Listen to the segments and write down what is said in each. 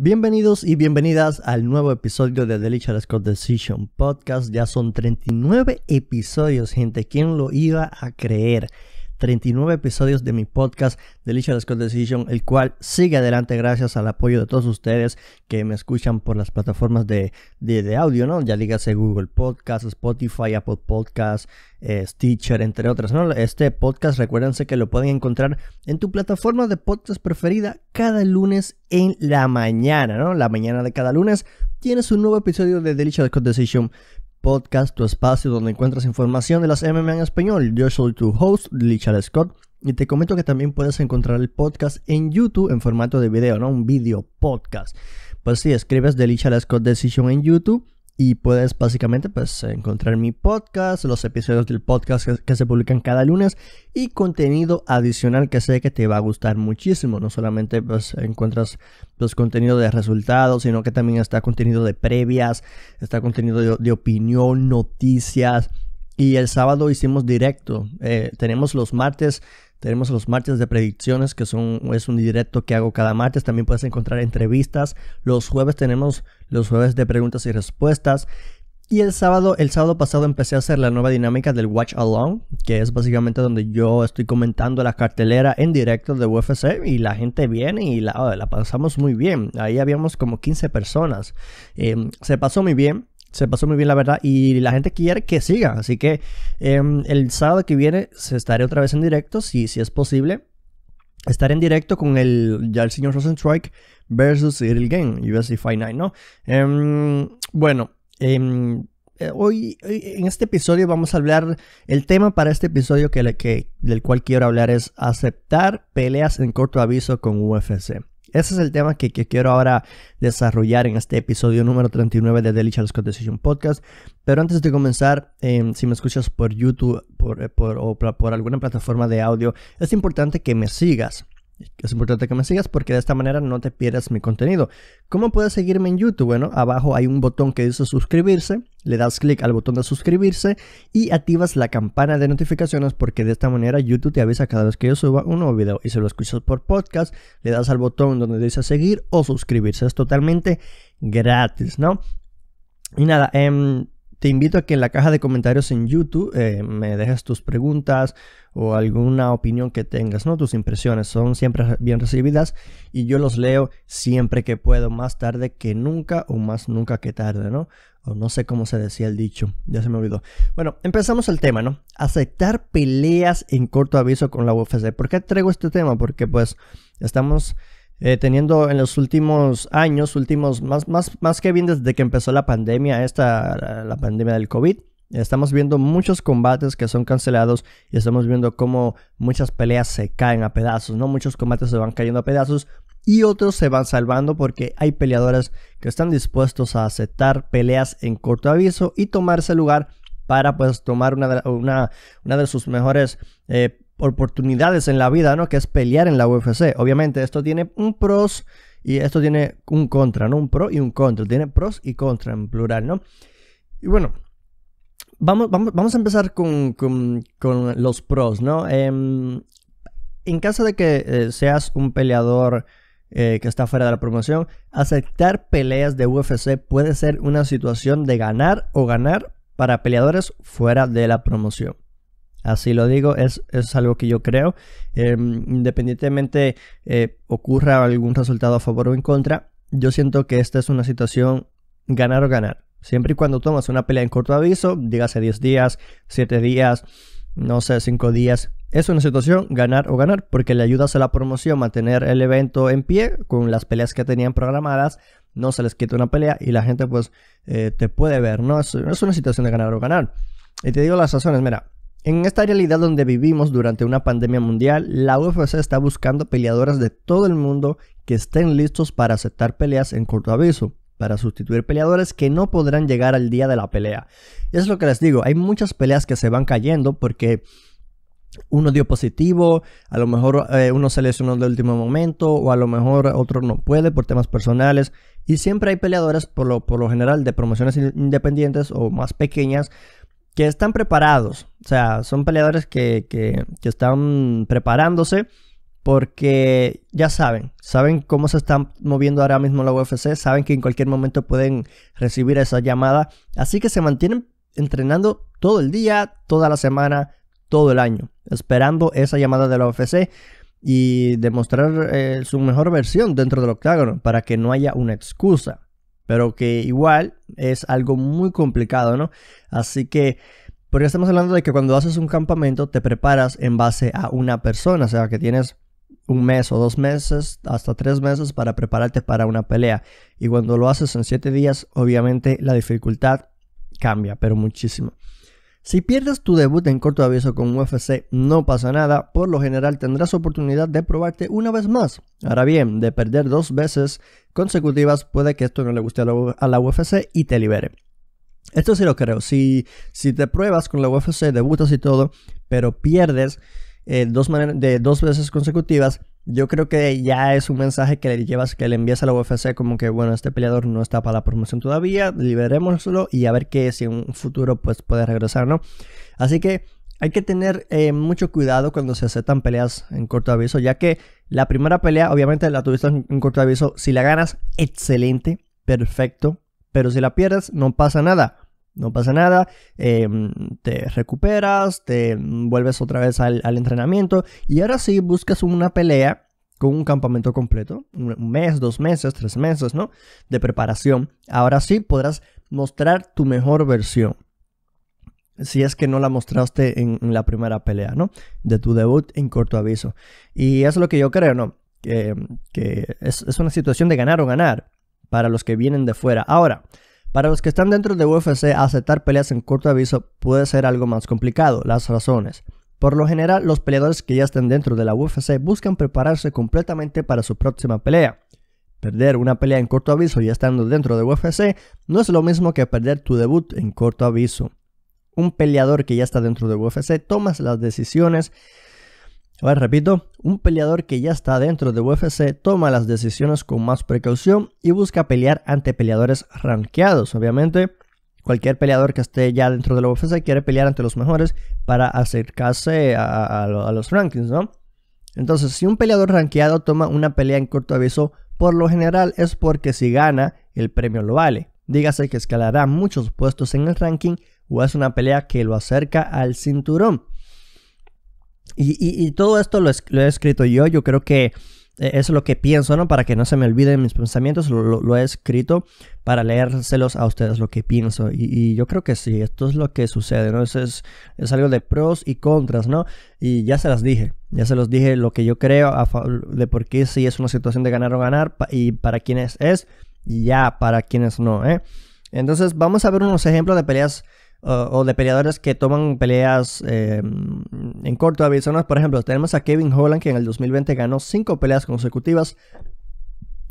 Bienvenidos y bienvenidas al nuevo episodio de The Scott Decision Podcast. Ya son 39 episodios, gente. ¿Quién lo iba a creer? 39 episodios de mi podcast Delicious Code Decision, el cual sigue adelante gracias al apoyo de todos ustedes que me escuchan por las plataformas de, de, audio, ¿no? Ya dígase Google Podcast, Spotify, Apple Podcast, eh, Stitcher, entre otras, ¿no? Este podcast, recuérdense que lo pueden encontrar en tu plataforma de podcast preferida cada lunes en la mañana, ¿no? La mañana de cada lunes tienes un nuevo episodio de Delicious Code Decision podcast, tu espacio donde encuentras información de las MMA en español. Yo soy tu host, Lichard Scott, y te comento que también puedes encontrar el podcast en YouTube en formato de video, ¿no? Un video podcast. Pues si escribes The Scott Decision en YouTube y puedes básicamente pues, encontrar mi podcast, los episodios del podcast que, se publican cada lunes y contenido adicional que sé que te va a gustar muchísimo. No solamente pues, encuentras los pues, contenido de resultados, sino que también está contenido de previas, está contenido de, opinión, noticias. Y el sábado hicimos directo. Eh, tenemos los martes tenemos los martes de predicciones, que son, es un directo que hago cada martes. También puedes encontrar entrevistas. Los jueves tenemos los jueves de preguntas y respuestas. Y el sábado, el sábado pasado empecé a hacer la nueva dinámica del Watch Along, que es básicamente donde yo estoy comentando la cartelera en directo de UFC y la gente viene y la, la pasamos muy bien. Ahí habíamos como 15 personas. Em, se pasó muy bien. Se pasó muy bien, la verdad, y la gente quiere que siga. Así que em, el sábado que viene estaré otra vez en directo, si, si es posible. Estaré en directo con el, ya el señor Rosenstrike versus Iril Game, UFC Fight ¿no? Em, bueno, em, eh, hoy, en este episodio vamos a hablar, el tema para este episodio que, que, del cual quiero hablar es aceptar peleas en corto aviso con UFC. Ese es el tema que, quiero ahora desarrollar en este episodio número 39 de The Charles Decision Podcast. Pero antes de comenzar, em, si me escuchas por YouTube eh, o por alguna plataforma de audio, es importante que me sigas es importante que me sigas porque de esta manera no te pierdas mi contenido. ¿Cómo puedes seguirme en YouTube? Bueno, abajo hay un botón que dice suscribirse, le das clic al botón de suscribirse y activas la campana de notificaciones porque de esta manera YouTube te avisa cada vez que yo suba un nuevo video. Y si lo escuchas por podcast, le das al botón donde dice seguir o suscribirse. Es totalmente gratis, ¿no? Y nada, eh, te invito a que en la caja de comentarios en YouTube eh, me dejes tus preguntas o alguna opinión que tengas, ¿no? Tus impresiones son siempre bien recibidas y yo los leo siempre que puedo, más tarde que nunca o más nunca que tarde, ¿no? O no sé cómo se decía el dicho, ya se me olvidó. Bueno, empezamos el tema, ¿no? Aceptar peleas en corto aviso con la UFC. ¿Por qué traigo este tema? Porque pues estamos eh, teniendo en los últimos años, últimos, más, más, más que bien desde que empezó la pandemia, esta, la pandemia del COVID, estamos viendo muchos combates que son cancelados y estamos viendo cómo muchas peleas se caen a pedazos, ¿no? Muchos combates se van cayendo a pedazos y otros se van salvando porque hay peleadores que están dispuestos a aceptar peleas en corto aviso y tomarse lugar para pues tomar una de, una, una de sus mejores eh, oportunidades en la vida, ¿no? Que es pelear en la UFC. Obviamente, esto tiene un pros y esto tiene un contra, ¿no? Un pro y un contra. Tiene pros y contra en plural, ¿no? Y bueno, vamos, vamos, a empezar con, los pros, ¿no? Em, en caso de que eh, seas un peleador eh, que está fuera de la promoción, aceptar peleas de UFC puede ser una situación de ganar o ganar para peleadores fuera de la promoción. Así lo digo, es, es algo que yo creo. Em, independientemente eh, ocurra algún resultado a favor o en contra, yo siento que esta es una situación ganar o ganar. Siempre y cuando tomas una pelea en corto aviso, dígase 10 días, 7 días, no sé, 5 días, es una situación ganar o ganar, porque le ayudas a la promoción mantener el evento en pie con las peleas que tenían programadas, no se les quita una pelea y la gente pues eh, te puede ver, ¿no? es una situación de ganar o ganar. Y te digo las razones, mira, en esta realidad donde vivimos durante una pandemia mundial, la UFC está buscando peleadoras de todo el mundo que estén listos para aceptar peleas en corto aviso, para sustituir peleadores que no podrán llegar al día de la pelea. Y es lo que les digo, hay muchas peleas que se van cayendo porque uno dio positivo, a lo mejor eh, uno se lesionó de último momento o a lo mejor otro no puede por temas personales. Y siempre hay peleadores por por lo general de promociones independientes o más pequeñas que están preparados. O sea, son peleadores que, están preparándose porque ya saben, saben cómo se está moviendo ahora mismo la UFC, saben que en cualquier momento pueden recibir esa llamada. Así que se mantienen entrenando todo el día, toda la semana, todo el año, esperando esa llamada de la UFC y demostrar eh, su mejor versión dentro del octágono para que no haya una excusa pero que igual es algo muy complicado, ¿no? Así que, porque estamos hablando de que cuando haces un campamento te preparas en base a una persona, o sea, que tienes un mes o dos meses, hasta tres meses para prepararte para una pelea. Y cuando lo haces en siete días, obviamente la dificultad cambia, pero muchísimo. Si pierdes tu debut en corto aviso con UFC, no pasa nada, por lo general tendrás oportunidad de probarte una vez más. Ahora bien, de perder dos veces consecutivas puede que esto no le guste a la UFC y te libere. Esto sí lo creo, si, si te pruebas con la UFC, debutas y todo, pero pierdes eh, de dos veces consecutivas, yo creo que ya es un mensaje que le llevas, que le envías a la UFC como que bueno, este peleador no está para la promoción todavía, liberémoslo y a ver qué si en un futuro pues puede regresar, ¿no? Así que hay que tener eh, mucho cuidado cuando se aceptan peleas en corto aviso, ya que la primera pelea obviamente la tuviste en corto aviso, si la ganas, excelente, perfecto, pero si la pierdes no pasa nada. No pasa nada, eh, te recuperas, te vuelves otra vez al, entrenamiento y ahora sí buscas una pelea con un campamento completo, un mes, dos meses, tres meses, ¿no? De preparación. Ahora sí podrás mostrar tu mejor versión. Si es que no la mostraste en, la primera pelea, ¿no? De tu debut en corto aviso. Y es lo que yo creo, ¿no? Que, es, es una situación de ganar o ganar para los que vienen de fuera. Ahora, para los que están dentro de UFC, aceptar peleas en corto aviso puede ser algo más complicado. Las razones. Por lo general, los peleadores que ya están dentro de la UFC buscan prepararse completamente para su próxima pelea. Perder una pelea en corto aviso ya estando dentro de UFC no es lo mismo que perder tu debut en corto aviso. Un peleador que ya está dentro de UFC toma las decisiones Ahora repito, un peleador que ya está dentro de UFC toma las decisiones con más precaución y busca pelear ante peleadores rankeados. Obviamente, cualquier peleador que esté ya dentro de la UFC quiere pelear ante los mejores para acercarse a, los rankings, ¿no? Entonces, si un peleador rankeado toma una pelea en corto aviso, por lo general es porque si gana, el premio lo vale. Dígase que escalará muchos puestos en el ranking o es una pelea que lo acerca al cinturón. Y, todo esto lo, he escrito yo, yo creo que eh, es lo que pienso, ¿no? Para que no se me olviden mis pensamientos, lo, he escrito para leérselos a ustedes lo que pienso. Y, yo creo que sí, esto es lo que sucede, ¿no? es, es, algo de pros y contras, ¿no? Y ya se las dije, ya se los dije lo que yo creo de por qué sí es una situación de ganar o ganar y para quienes es, y ya para quienes no, ¿eh? Entonces vamos a ver unos ejemplos de peleas o de peleadores que toman peleas eh, en corto aviso Por ejemplo, tenemos a Kevin Holland que en el 2020 ganó 5 peleas consecutivas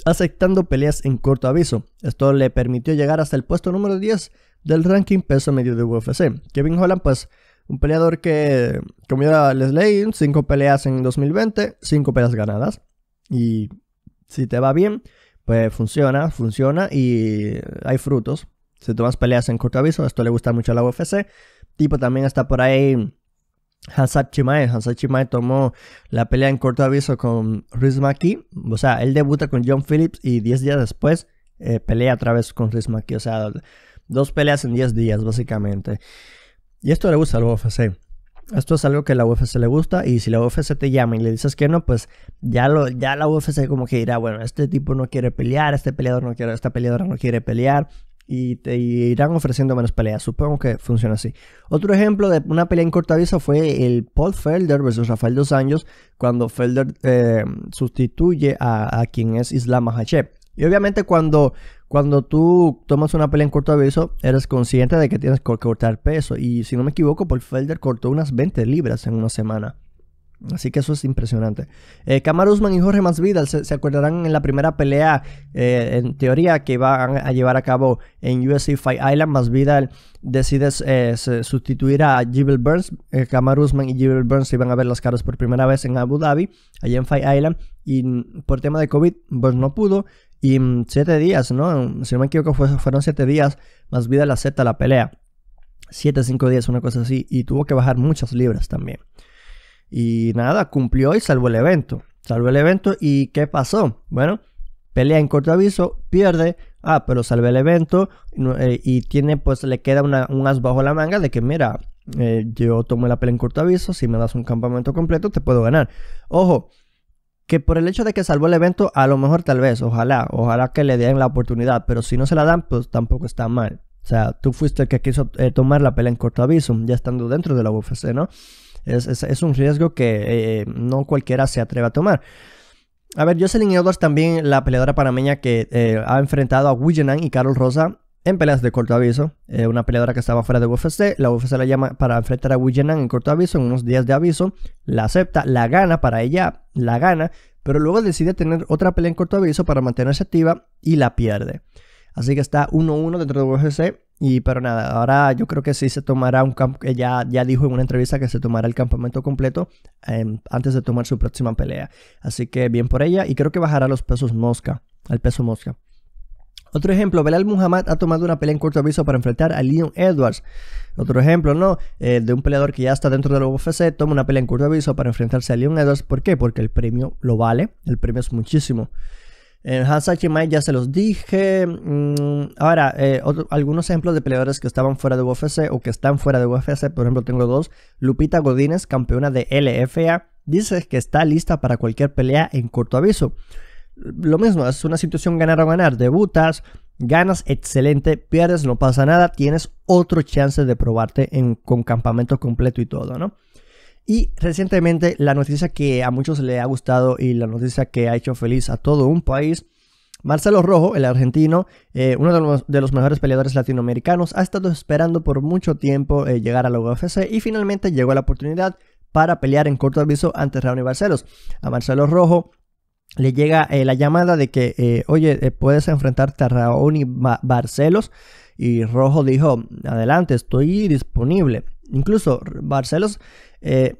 aceptando peleas en corto aviso. Esto le permitió llegar hasta el puesto número 10 del ranking peso medio de UFC. Kevin Holland, pues, un peleador que, como ya les leí, 5 peleas en 2020, 5 peleas ganadas. Y si te va bien, pues funciona, funciona y hay frutos. Si tomas peleas en corto aviso, esto le gusta mucho a la UFC. Tipo, también está por ahí Hansat Chimae. Hansat Chimae tomó la pelea en corto aviso con Riz Maki. O sea, él debuta con John Phillips y 10 días después eh, pelea otra vez con Riz Maki. O sea, dos peleas en 10 días, básicamente. Y esto le gusta a la UFC. Esto es algo que a la UFC le gusta y si la UFC te llama y le dices que no, pues ya, lo, ya la UFC como que dirá, bueno, este tipo no quiere pelear, este peleador no quiere, esta peleadora no quiere pelear, y te irán ofreciendo menos peleas. Supongo que funciona así. Otro ejemplo de una pelea en corto aviso fue el Paul Felder versus Rafael Dos años cuando Felder eh, sustituye a, quien es Islam Mahachev. Y obviamente cuando, cuando tú tomas una pelea en corto aviso, eres consciente de que tienes que cortar peso. Y si no me equivoco, Paul Felder cortó unas 20 libras en una semana. Así que eso es impresionante. Eh, Usman y Jorge Masvidal se, se acordarán en la primera pelea, eh, en teoría, que van a llevar a cabo en USA Fight Island. Masvidal decide eh, sustituir a Jibel Burns. Eh, Kamar Usman y Jibel Burns iban a ver las caras por primera vez en Abu Dhabi, allá en Fight Island. Y por tema de COVID, Burns no pudo. Y mm, siete días, ¿no? Si no me equivoco, fueron siete días. Masvidal acepta la pelea. Siete, cinco días, una cosa así. Y tuvo que bajar muchas libras también. Y nada, cumplió y salvó el evento. Salvó el evento y ¿qué pasó? Bueno, pelea en corto aviso, pierde, ah, pero salvó el evento eh, y tiene, pues le queda una, un as bajo la manga de que, mira, eh, yo tomo la pelea en corto aviso, si me das un campamento completo te puedo ganar. Ojo, que por el hecho de que salvó el evento, a lo mejor tal vez, ojalá, ojalá que le den la oportunidad, pero si no se la dan, pues tampoco está mal. O sea, tú fuiste el que quiso eh, tomar la pelea en corto aviso, ya estando dentro de la UFC, ¿no? Es, un riesgo que eh, no cualquiera se atreve a tomar. A ver, Jocelyn Edwards también, la peleadora panameña que eh, ha enfrentado a Wijenan y Carol Rosa en peleas de corto aviso. Eh, una peleadora que estaba fuera de UFC. La UFC la llama para enfrentar a Wijenan en corto aviso, en unos días de aviso. La acepta, la gana para ella, la gana. Pero luego decide tener otra pelea en corto aviso para mantenerse activa y la pierde. Así que está 1-1 dentro de UFC. Y pero nada, ahora yo creo que sí se tomará un campo, que eh, ya, dijo en una entrevista que se tomará el campamento completo em, antes de tomar su próxima pelea. Así que bien por ella y creo que bajará los pesos mosca, al peso mosca. Otro ejemplo, Belal Muhammad ha tomado una pelea en corto aviso para enfrentar a Leon Edwards. Otro ejemplo, ¿no? de un peleador que ya está dentro del UFC, toma una pelea en corto aviso para enfrentarse a Leon Edwards. ¿Por qué? Porque el premio lo vale, el premio es muchísimo. En Hansa Chimay ya se los dije. Mm, ahora, eh, algunos ejemplos de peleadores que estaban fuera de UFC o que están fuera de UFC. Por ejemplo, tengo dos. Lupita Godínez, campeona de LFA, dice que está lista para cualquier pelea en corto aviso. Lo mismo, es una situación ganar o ganar. Debutas, ganas excelente, pierdes, no pasa nada. Tienes otro chance de probarte con campamento completo y todo, ¿no? Y recientemente la noticia que a muchos le ha gustado y la noticia que ha hecho feliz a todo un país, Marcelo Rojo, el argentino, eh, uno de los, mejores peleadores latinoamericanos, ha estado esperando por mucho tiempo eh, llegar a la UFC y finalmente llegó la oportunidad para pelear en corto aviso ante Raoni Barcelos. A Marcelo Rojo le llega eh, la llamada de que, oye, puedes enfrentarte a Raoni Barcelos. Y Rojo dijo, adelante, estoy disponible. Incluso eh,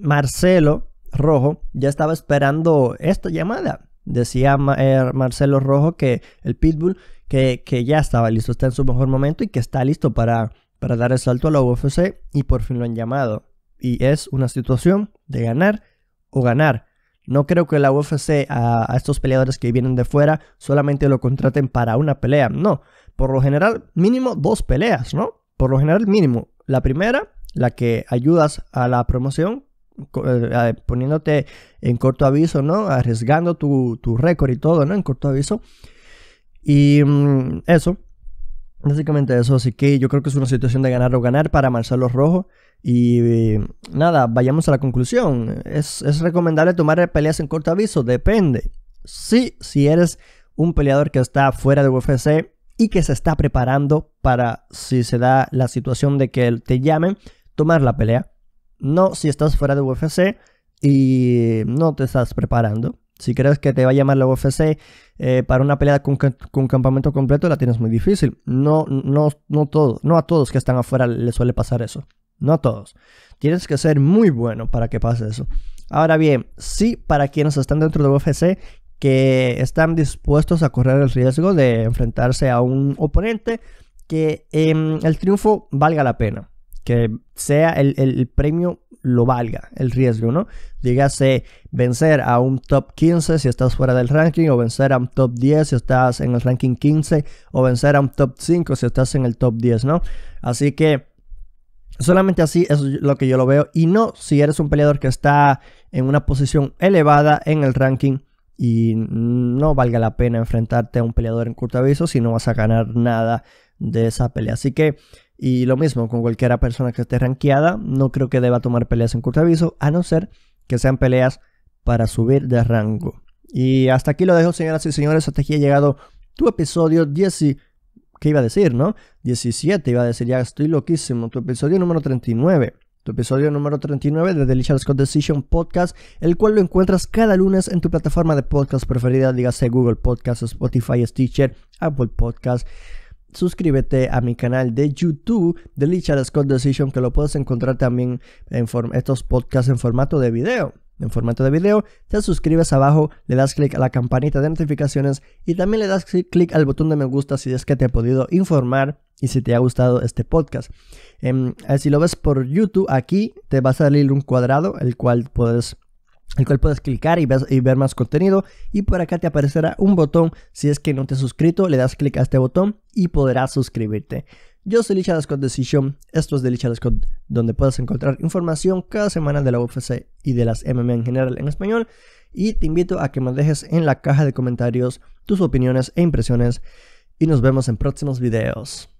Marcelo Rojo ya estaba esperando esta llamada. Decía eh, Marcelo Rojo que el Pitbull, que, que, ya estaba listo, está en su mejor momento y que está listo para, para dar el salto a la UFC y por fin lo han llamado. Y es una situación de ganar o ganar. No creo que la UFC a, estos peleadores que vienen de fuera solamente lo contraten para una pelea. No, por lo general mínimo dos peleas, ¿no? Por lo general mínimo la primera, la que ayudas a la promoción eh, poniéndote en corto aviso, ¿no? Arriesgando tu, récord y todo, ¿no? En corto aviso. Y mm, eso, básicamente eso. Así que yo creo que es una situación de ganar o ganar para Marcelo Rojo. Y nada, vayamos a la conclusión. ¿Es, ¿Es recomendable tomar peleas en corto aviso? Depende. Sí, si eres un peleador que está fuera de UFC, y que se está preparando para, si se da la situación de que te llamen, tomar la pelea. No si estás fuera de UFC y no te estás preparando. Si crees que te va a llamar la UFC eh, para una pelea con, un campamento completo, la tienes muy difícil. No, no, no, todo, no a todos que están afuera le suele pasar eso. No a todos. Tienes que ser muy bueno para que pase eso. Ahora bien, sí para quienes están dentro de UFC que están dispuestos a correr el riesgo de enfrentarse a un oponente que em, el triunfo valga la pena, que sea el, el, premio lo valga, el riesgo, ¿no? Dígase vencer a un top 15 si estás fuera del ranking, o vencer a un top 10 si estás en el ranking 15, o vencer a un top 5 si estás en el top 10, ¿no? Así que solamente así es lo que yo lo veo, y no si eres un peleador que está en una posición elevada en el ranking y no valga la pena enfrentarte a un peleador en corto aviso si no vas a ganar nada de esa pelea. Así que, y lo mismo con cualquiera persona que esté rankeada, no creo que deba tomar peleas en corto aviso, a no ser que sean peleas para subir de rango. Y hasta aquí lo dejo, señoras y señores. Hasta aquí ha llegado tu episodio 10. que iba a decir, no? 17, iba a decir, ya estoy loquísimo. Tu episodio número 39 episodio número 39 de The Delicious Scott Decision Podcast, el cual lo encuentras cada lunes en tu plataforma de podcast preferida, dígase Google Podcast, Spotify, Stitcher, Apple Podcast. Suscríbete a mi canal de YouTube, The Lichard Scott Decision, que lo puedes encontrar también en estos podcasts en formato de video en formato de video, te suscribes abajo, le das clic a la campanita de notificaciones y también le das clic al botón de me gusta si es que te ha podido informar y si te ha gustado este podcast. Em, eh, si lo ves por YouTube, aquí te va a salir un cuadrado, el cual puedes el cual puedes clicar y, y, ver más contenido. Y por acá te aparecerá un botón. Si es que no te has suscrito, le das clic a este botón y podrás suscribirte. Yo soy Licha Scott Decision, esto es de Licha Scott, donde puedes encontrar información cada semana de la UFC y de las MMA en general en español, y te invito a que me dejes en la caja de comentarios tus opiniones e impresiones, y nos vemos en próximos videos.